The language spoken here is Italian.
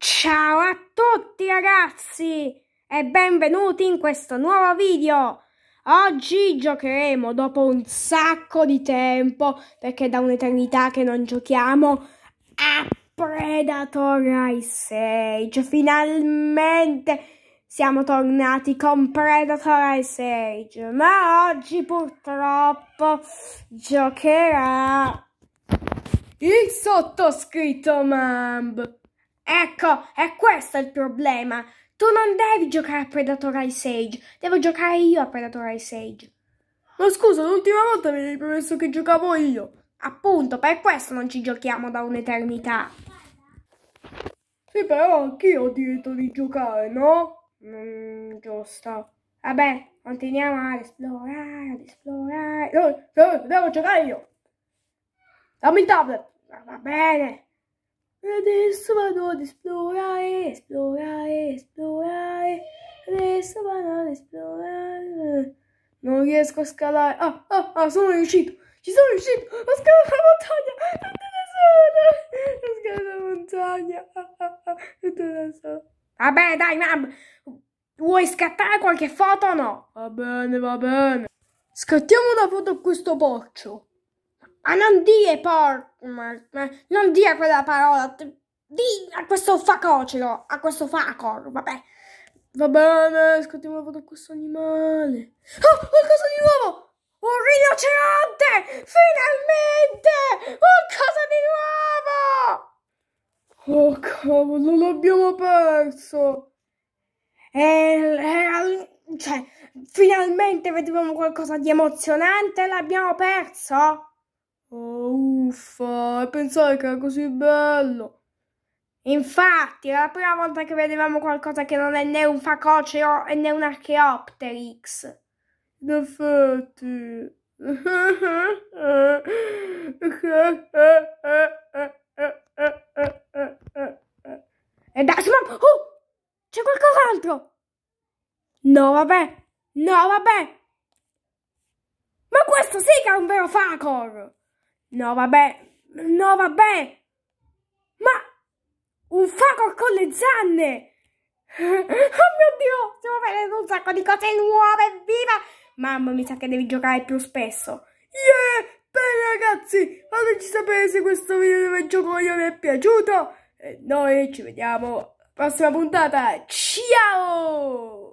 Ciao a tutti ragazzi e benvenuti in questo nuovo video. Oggi giocheremo dopo un sacco di tempo, perché da un'eternità che non giochiamo, a Predator Ice Age. Finalmente siamo tornati con Predator Ice Age, ma oggi purtroppo giocherà il sottoscritto Mamb. Ecco, è questo il problema. Tu non devi giocare a Predator Ice Age, devo giocare io a Predator Ice Age. Ma scusa, l'ultima volta mi hai promesso che giocavo io. Appunto, per questo non ci giochiamo da un'eternità. Sì, però anch'io ho diritto di giocare, no? Mm, giusto. Vabbè, continuiamo ad esplorare, ad esplorare. No, no, devo giocare io. Dammi il tablet. Ah, va bene. Adesso vado ad esplorare, esplorare, esplorare. Adesso vado ad esplorare. Non riesco a scalare. Ah, ah, ah, sono riuscito. Ci sono riuscito. Ho scalato la montagna. Tutto da sola. Ho scalato la montagna. Ah, da ah, sola. Ah, Vabbè, dai, ma... Vuoi scattare qualche foto o no? Va bene, va bene. Scattiamo una foto a questo porcio. Ah, non dire porco, non dire quella parola, di a questo facocelo, a questo facor, vabbè. Va bene, scotiamo da questo animale. Oh, qualcosa di nuovo! Un rinoceronte! Finalmente! Qualcosa di nuovo! Oh cavolo, l'abbiamo perso! E, cioè, finalmente vedevamo qualcosa di emozionante e l'abbiamo perso! Oh, uffa, pensavo che era così bello. Infatti, era la prima volta che vedevamo qualcosa che non è né un facoceo né un archeopteryx. In effetti... E dai, ma... Oh! C'è qualcos'altro! No, vabbè! No, vabbè! Ma questo sì che è un vero Facor! No, vabbè. No, vabbè. Ma un fuoco con le zanne. oh mio Dio, stiamo vedendo un sacco di cose nuove, viva! Mamma, mi sa che devi giocare più spesso. Yeah! Bene ragazzi, fateci sapere se questo video del giocoglio vi è piaciuto. E eh, noi ci vediamo alla prossima puntata. Ciao!